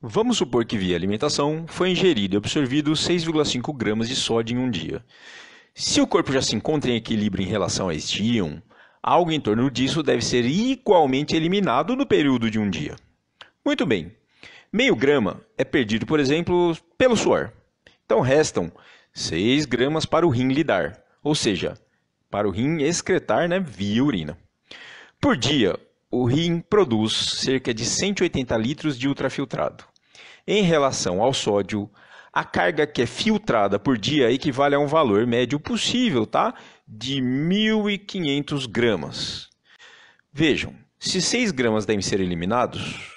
Vamos supor que via alimentação foi ingerido e absorvido 6,5 gramas de sódio em um dia. Se o corpo já se encontra em equilíbrio em relação a este íon, algo em torno disso deve ser igualmente eliminado no período de um dia. Muito bem. Meio grama é perdido, por exemplo, pelo suor. Então restam 6 gramas para o rim lidar, ou seja, para o rim excretar né, via urina. Por dia, o rim produz cerca de 180 litros de ultrafiltrado. Em relação ao sódio, a carga que é filtrada por dia equivale a um valor médio possível, tá? De 1.500 gramas. Vejam, se 6 gramas devem ser eliminados,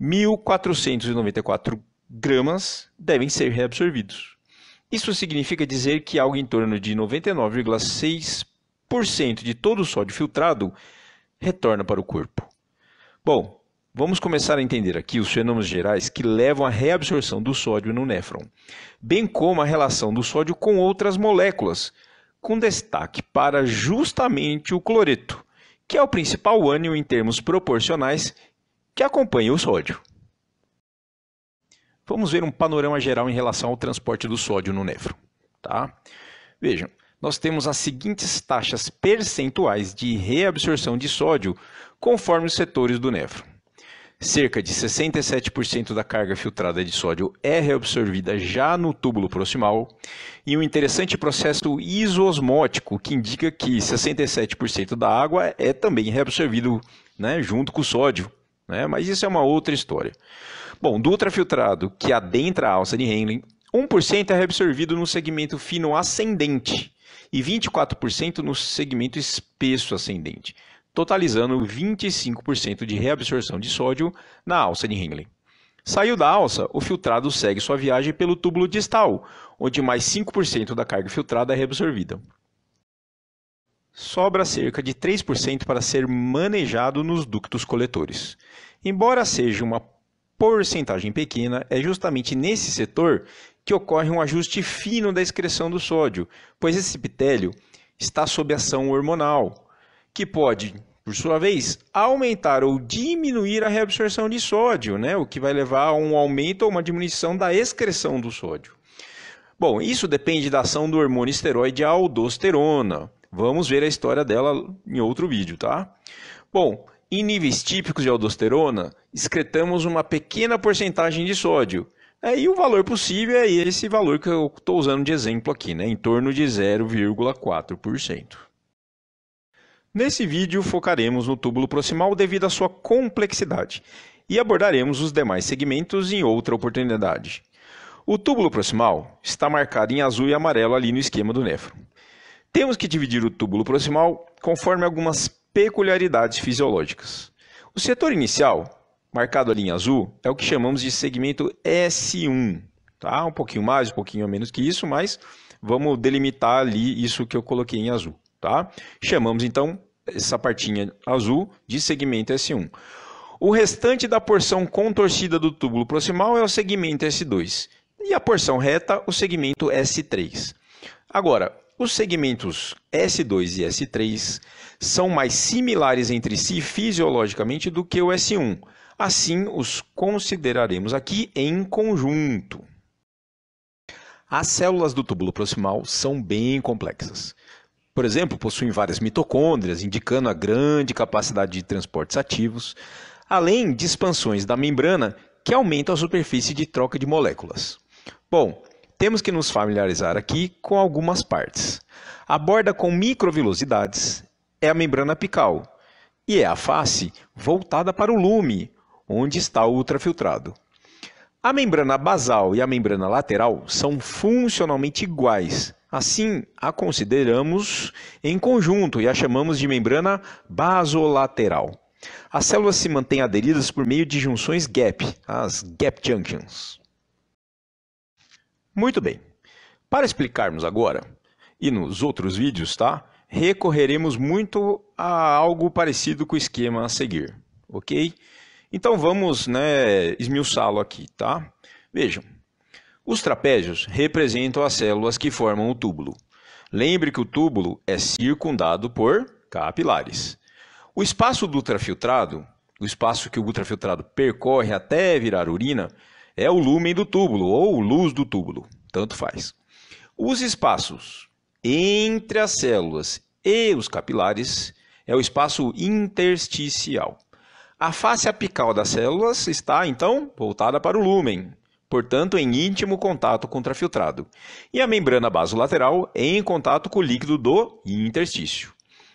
1.494 gramas devem ser reabsorvidos. Isso significa dizer que algo em torno de 99,6% de todo o sódio filtrado retorna para o corpo. Bom, vamos começar a entender aqui os fenômenos gerais que levam à reabsorção do sódio no néfron, bem como a relação do sódio com outras moléculas, com destaque para justamente o cloreto, que é o principal ânion em termos proporcionais que acompanha o sódio. Vamos ver um panorama geral em relação ao transporte do sódio no néfron. Tá? Vejam, nós temos as seguintes taxas percentuais de reabsorção de sódio conforme os setores do nefro. Cerca de 67% da carga filtrada de sódio é reabsorvida já no túbulo proximal, e um interessante processo isosmótico que indica que 67% da água é também reabsorvido né, junto com o sódio. Né? Mas isso é uma outra história. Bom, do ultrafiltrado que adentra a alça de Henle, 1% é reabsorvido no segmento fino ascendente, e 24% no segmento espesso ascendente, totalizando 25% de reabsorção de sódio na alça de Henle. Saiu da alça, o filtrado segue sua viagem pelo túbulo distal, onde mais 5% da carga filtrada é reabsorvida. Sobra cerca de 3% para ser manejado nos ductos coletores. Embora seja uma porcentagem pequena, é justamente nesse setor que ocorre um ajuste fino da excreção do sódio, pois esse epitélio está sob ação hormonal, que pode, por sua vez, aumentar ou diminuir a reabsorção de sódio, né? o que vai levar a um aumento ou uma diminuição da excreção do sódio. Bom, isso depende da ação do hormônio esteroide aldosterona. Vamos ver a história dela em outro vídeo, tá? Bom, em níveis típicos de aldosterona, excretamos uma pequena porcentagem de sódio, é, e o valor possível é esse valor que eu estou usando de exemplo aqui, né? em torno de 0,4%. Nesse vídeo focaremos no túbulo proximal devido à sua complexidade e abordaremos os demais segmentos em outra oportunidade. O túbulo proximal está marcado em azul e amarelo ali no esquema do néfron. Temos que dividir o túbulo proximal conforme algumas peculiaridades fisiológicas. O setor inicial marcado a linha azul, é o que chamamos de segmento S1. Tá? Um pouquinho mais, um pouquinho menos que isso, mas vamos delimitar ali isso que eu coloquei em azul. Tá? Chamamos então essa partinha azul de segmento S1. O restante da porção contorcida do túbulo proximal é o segmento S2 e a porção reta, o segmento S3. Agora, os segmentos S2 e S3 são mais similares entre si fisiologicamente do que o S1, Assim, os consideraremos aqui em conjunto. As células do túbulo proximal são bem complexas. Por exemplo, possuem várias mitocôndrias, indicando a grande capacidade de transportes ativos, além de expansões da membrana que aumentam a superfície de troca de moléculas. Bom, temos que nos familiarizar aqui com algumas partes. A borda com microvilosidades é a membrana apical e é a face voltada para o lume, onde está o ultrafiltrado. A membrana basal e a membrana lateral são funcionalmente iguais. Assim, a consideramos em conjunto e a chamamos de membrana basolateral. As células se mantêm aderidas por meio de junções gap, as gap junctions. Muito bem. Para explicarmos agora e nos outros vídeos, tá? Recorreremos muito a algo parecido com o esquema a seguir, ok? Então vamos né, esmiuçá-lo aqui, tá? Vejam, os trapézios representam as células que formam o túbulo. Lembre que o túbulo é circundado por capilares. O espaço do ultrafiltrado, o espaço que o ultrafiltrado percorre até virar urina, é o lúmen do túbulo ou luz do túbulo, tanto faz. Os espaços entre as células e os capilares é o espaço intersticial. A face apical das células está, então, voltada para o lúmen, portanto, em íntimo contato com o ultrafiltrado, e a membrana basolateral em contato com o líquido do interstício.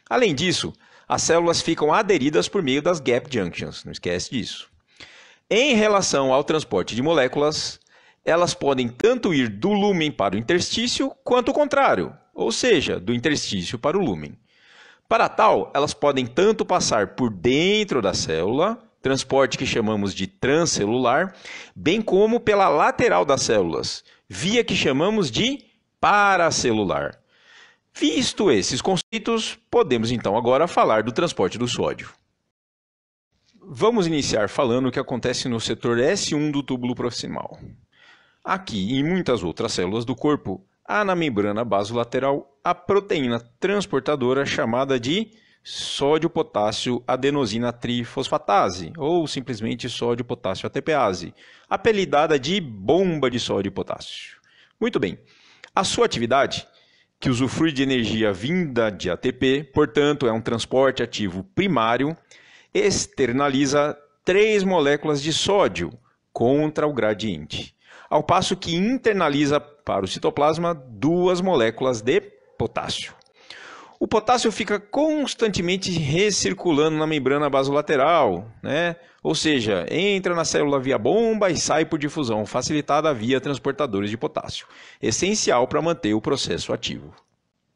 Além disso, as células ficam aderidas por meio das gap junctions, não esquece disso. Em relação ao transporte de moléculas, elas podem tanto ir do lúmen para o interstício quanto o contrário, ou seja, do interstício para o lúmen. Para tal, elas podem tanto passar por dentro da célula, transporte que chamamos de transcelular, bem como pela lateral das células, via que chamamos de paracelular. Visto esses conceitos, podemos então agora falar do transporte do sódio. Vamos iniciar falando o que acontece no setor S1 do túbulo proximal. Aqui e em muitas outras células do corpo, há na membrana basolateral a proteína transportadora chamada de sódio potássio adenosina trifosfatase, ou simplesmente sódio potássio ATPase, apelidada de bomba de sódio potássio. Muito bem. A sua atividade, que usufrui de energia vinda de ATP, portanto, é um transporte ativo primário, externaliza três moléculas de sódio contra o gradiente, ao passo que internaliza para o citoplasma duas moléculas de potássio. O potássio fica constantemente recirculando na membrana basolateral, né? ou seja, entra na célula via bomba e sai por difusão facilitada via transportadores de potássio, essencial para manter o processo ativo.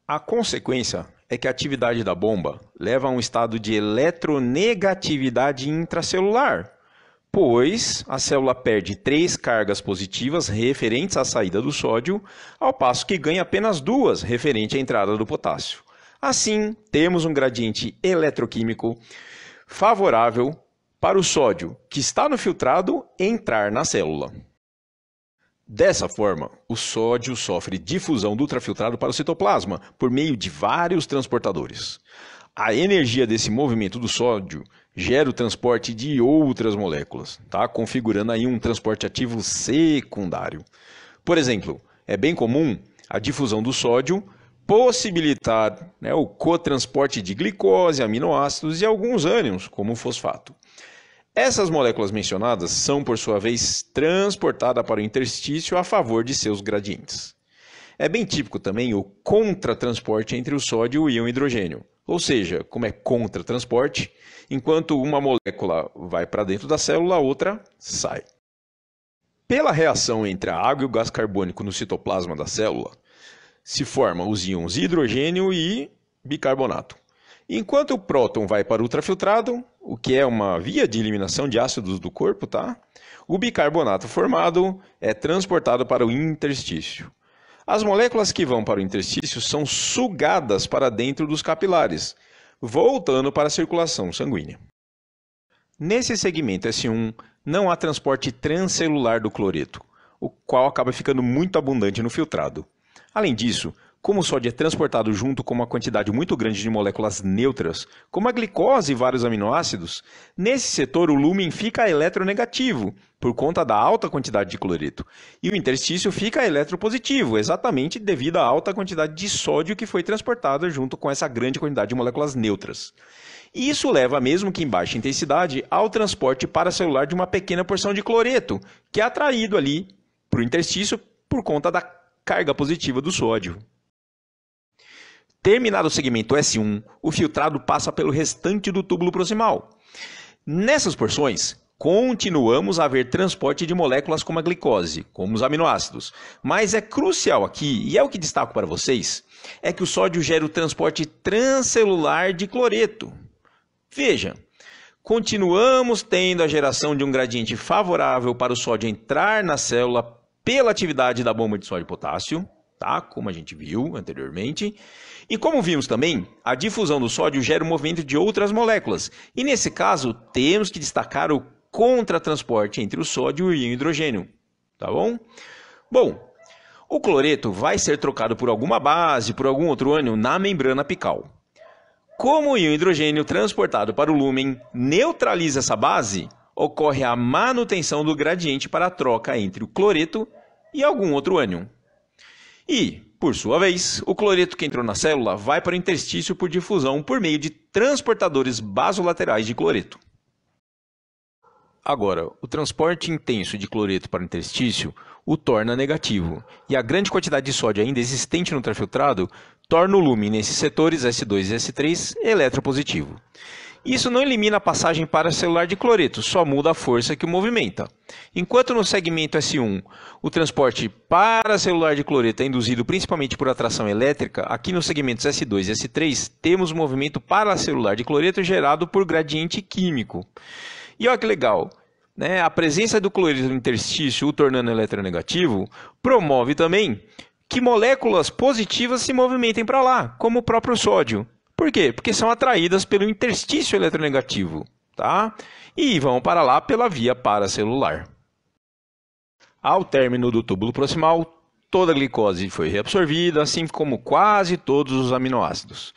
A consequência é que a atividade da bomba leva a um estado de eletronegatividade intracelular, pois a célula perde três cargas positivas referentes à saída do sódio, ao passo que ganha apenas duas referente à entrada do potássio. Assim, temos um gradiente eletroquímico favorável para o sódio que está no filtrado entrar na célula. Dessa forma, o sódio sofre difusão do ultrafiltrado para o citoplasma por meio de vários transportadores. A energia desse movimento do sódio gera o transporte de outras moléculas, tá? configurando aí um transporte ativo secundário. Por exemplo, é bem comum a difusão do sódio possibilitar né, o cotransporte de glicose, aminoácidos e alguns ânions, como o fosfato. Essas moléculas mencionadas são, por sua vez, transportadas para o interstício a favor de seus gradientes. É bem típico também o contratransporte entre o sódio e o hidrogênio, ou seja, como é contra transporte, enquanto uma molécula vai para dentro da célula, a outra sai. Pela reação entre a água e o gás carbônico no citoplasma da célula, se formam os íons hidrogênio e bicarbonato. Enquanto o próton vai para o ultrafiltrado, o que é uma via de eliminação de ácidos do corpo, tá? O bicarbonato formado é transportado para o interstício. As moléculas que vão para o interstício são sugadas para dentro dos capilares, voltando para a circulação sanguínea. Nesse segmento S1, não há transporte transcelular do cloreto, o qual acaba ficando muito abundante no filtrado. Além disso, como o sódio é transportado junto com uma quantidade muito grande de moléculas neutras, como a glicose e vários aminoácidos, nesse setor o lúmen fica eletronegativo, por conta da alta quantidade de cloreto, e o interstício fica eletropositivo, exatamente devido à alta quantidade de sódio que foi transportada junto com essa grande quantidade de moléculas neutras. E isso leva, mesmo que em baixa intensidade, ao transporte paracelular de uma pequena porção de cloreto, que é atraído ali para o interstício por conta da carga positiva do sódio. Terminado o segmento S1, o filtrado passa pelo restante do túbulo proximal. Nessas porções, continuamos a ver transporte de moléculas como a glicose, como os aminoácidos. Mas é crucial aqui, e é o que destaco para vocês, é que o sódio gera o transporte transcelular de cloreto. Veja, continuamos tendo a geração de um gradiente favorável para o sódio entrar na célula pela atividade da bomba de sódio e potássio, tá? Como a gente viu anteriormente, e como vimos também, a difusão do sódio gera o movimento de outras moléculas, e nesse caso temos que destacar o contratransporte entre o sódio e o hidrogênio, tá bom? Bom, o cloreto vai ser trocado por alguma base, por algum outro ânion na membrana apical. Como o hidrogênio transportado para o lúmen neutraliza essa base, ocorre a manutenção do gradiente para a troca entre o cloreto e algum outro ânion. E, por sua vez, o cloreto que entrou na célula vai para o interstício por difusão por meio de transportadores basolaterais de cloreto. Agora, o transporte intenso de cloreto para o interstício o torna negativo, e a grande quantidade de sódio ainda existente no ultrafiltrado torna o lume nesses setores S2 e S3 eletropositivo. Isso não elimina a passagem para celular de cloreto, só muda a força que o movimenta. Enquanto no segmento S1 o transporte para celular de cloreto é induzido principalmente por atração elétrica, aqui nos segmentos S2 e S3 temos o movimento celular de cloreto gerado por gradiente químico. E olha que legal, né? a presença do cloreto no interstício, o tornando eletronegativo, promove também que moléculas positivas se movimentem para lá, como o próprio sódio. Por quê? Porque são atraídas pelo interstício eletronegativo, tá? E vão para lá pela via paracelular. Ao término do túbulo proximal, toda a glicose foi reabsorvida, assim como quase todos os aminoácidos.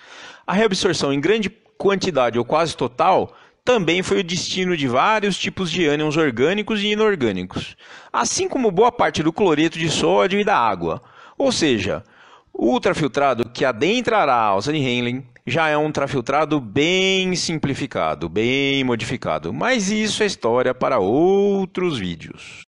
A reabsorção em grande quantidade ou quase total também foi o destino de vários tipos de ânions orgânicos e inorgânicos, assim como boa parte do cloreto de sódio e da água. Ou seja, o ultrafiltrado que adentrará ao Sanheinlein já é um trafiltrado bem simplificado, bem modificado. Mas isso é história para outros vídeos.